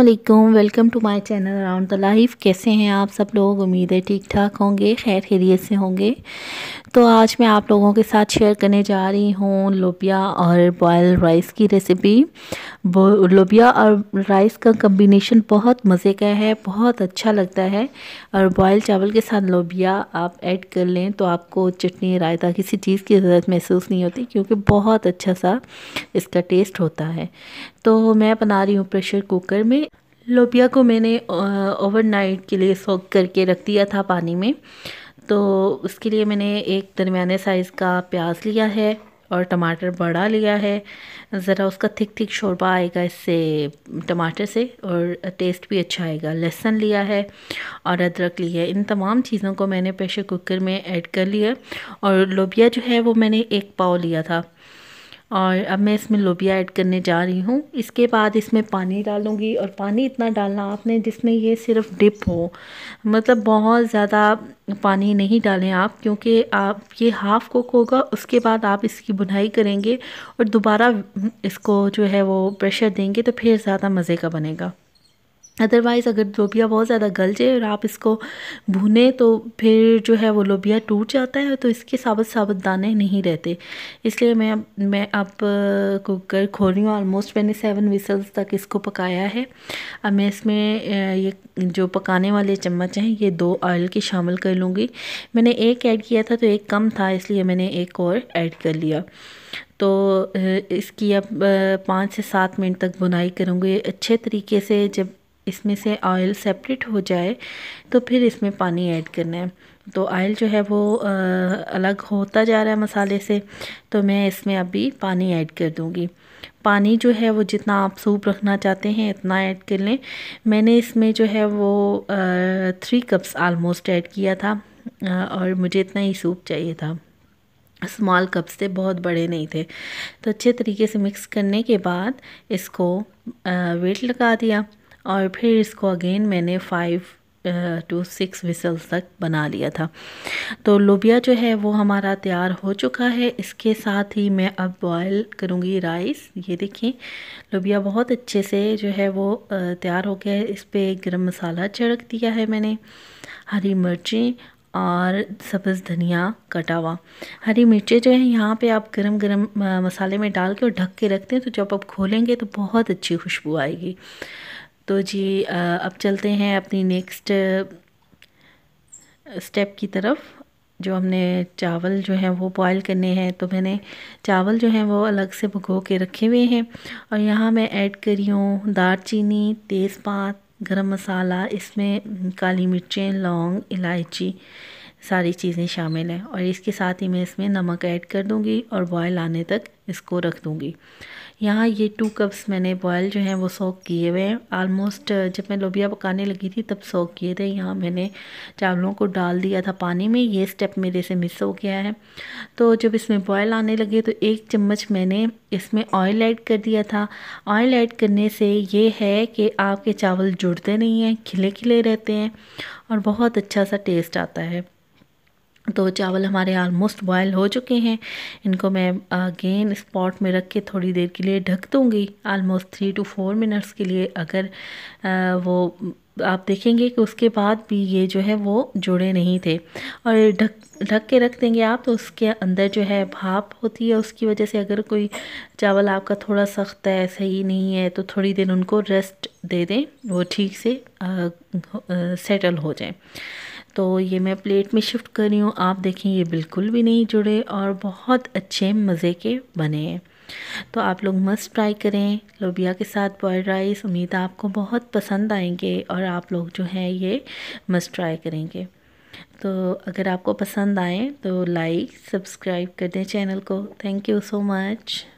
Aslam welcome to my channel around the life कैसे हैं आप सब लोग उम्मीद है ठीक ठाक होंगे खैर खैरियत से होंगे तो आज मैं आप लोगों के साथ शेयर करने जा रही हूँ लोबिया और बॉयल राइस की रेसिपी लोबिया और राइस का कम्बिनेशन बहुत मज़े का है बहुत अच्छा लगता है और बॉयल चावल के साथ लोबिया आप ऐड कर लें तो आपको चटनी रायता किसी चीज़ की ज़रूरत महसूस नहीं होती क्योंकि बहुत अच्छा सा इसका टेस्ट होता है तो मैं बना रही हूँ प्रेशर कुकर में लोबिया को मैंने ओवरनाइट के लिए सोख करके रख दिया था पानी में तो उसके लिए मैंने एक दरमियाने साइज़ का प्याज लिया है और टमाटर बड़ा लिया है ज़रा उसका थिक थिक शोरबा आएगा इससे टमाटर से और टेस्ट भी अच्छा आएगा लहसुन लिया है और अदरक लिया है इन तमाम चीज़ों को मैंने प्रेशर कुकर में ऐड कर लिया और लोबिया जो है वो मैंने एक पाव लिया था और अब मैं इसमें लोबिया ऐड करने जा रही हूँ इसके बाद इसमें पानी डालूँगी और पानी इतना डालना आपने जिसमें ये सिर्फ डिप हो मतलब बहुत ज़्यादा पानी नहीं डालें आप क्योंकि आप ये हाफ़ कुक होगा उसके बाद आप इसकी बुनाई करेंगे और दोबारा इसको जो है वो प्रेशर देंगे तो फिर ज़्यादा मज़े का बनेगा अदरवाइज़ अगर लोबिया बहुत ज़्यादा गल जाए और आप इसको भुने तो फिर जो है वो लोबिया टूट जाता है तो इसके साबुत साबुत दाने नहीं रहते इसलिए मैं मैं अब कुकर खोल रही हूँ ऑलमोस्ट मैंने सेवन विसल्स तक इसको पकाया है अब मैं इसमें ये जो पकाने वाले चम्मच हैं ये दो ऑयल के शामिल कर लूँगी मैंने एक ऐड किया था तो एक कम था इसलिए मैंने एक और ऐड कर लिया तो इसकी अब पाँच से सात मिनट तक बुनाई करूँगी अच्छे तरीके से जब इसमें से ऑयल सेपरेट हो जाए तो फिर इसमें पानी ऐड करना है तो ऑयल जो है वो आ, अलग होता जा रहा है मसाले से तो मैं इसमें अभी पानी ऐड कर दूँगी पानी जो है वो जितना आप सूप रखना चाहते हैं इतना ऐड कर लें मैंने इसमें जो है वो थ्री कप्स आलमोस्ट ऐड किया था और मुझे इतना ही सूप चाहिए था स्मॉल कप्स थे बहुत बड़े नहीं थे तो अच्छे तरीके से मिक्स करने के बाद इसको वेट लगा दिया और फिर इसको अगेन मैंने फाइव टू सिक्स विसल्स तक बना लिया था तो लोबिया जो है वो हमारा तैयार हो चुका है इसके साथ ही मैं अब बॉयल करूँगी राइस ये देखें लोबिया बहुत अच्छे से जो है वो तैयार हो गया है इस पर गर्म मसाला छिड़क दिया है मैंने हरी मिर्ची और सब्ज़ धनिया कटा हुआ हरी मिर्चें जो है यहाँ पे आप गरम गरम मसाले में डाल के और ढक के रखते हैं तो जब आप खोलेंगे तो बहुत अच्छी खुशबू आएगी तो जी अब चलते हैं अपनी नेक्स्ट स्टेप की तरफ जो हमने चावल जो हैं वो बॉईल करने हैं तो मैंने चावल जो हैं वो अलग से भगो के रखे हुए हैं और यहाँ मैं ऐड करी हूँ चीनी तेज़पात गरम मसाला इसमें काली मिर्चें लौंग इलायची सारी चीज़ें शामिल हैं और इसके साथ ही मैं इसमें नमक ऐड कर दूँगी और बॉयल आने तक इसको रख दूँगी यहाँ ये टू कप्स मैंने बॉयल जो हैं वो सोख किए हुए हैं आलमोस्ट जब मैं लोबिया पकाने लगी थी तब सोख किए थे यहाँ मैंने चावलों को डाल दिया था पानी में ये स्टेप मेरे से मिस हो गया है तो जब इसमें बॉयल आने लगे तो एक चम्मच मैंने इसमें ऑयल ऐड कर दिया था ऑयल ऐड करने से ये है कि आपके चावल जुड़ते नहीं हैं खिले खिले रहते हैं और बहुत अच्छा सा टेस्ट आता है तो चावल हमारे आलमोस्ट बॉयल हो चुके हैं इनको मैं अगेन स्पॉट में रख के थोड़ी देर के लिए ढक दूँगी almost three two four minutes के लिए अगर आ, वो आप देखेंगे कि उसके बाद भी ये जो है वो जुड़े नहीं थे और ढक ढक के रख देंगे आप तो उसके अंदर जो है भाप होती है उसकी वजह से अगर कोई चावल आपका थोड़ा सख्त है सही नहीं है तो थोड़ी देर उनको रेस्ट दे दें वो ठीक से आ, आ, सेटल हो जाए तो ये मैं प्लेट में शिफ्ट कर रही हूँ आप देखें ये बिल्कुल भी नहीं जुड़े और बहुत अच्छे मज़े के बने हैं तो आप लोग मस्त ट्राई करें लोबिया के साथ बॉयल राइस उम्मीद आपको बहुत पसंद आएंगे और आप लोग जो हैं ये मस्त ट्राई करेंगे तो अगर आपको पसंद आए तो लाइक सब्सक्राइब कर दें चैनल को थैंक यू सो मच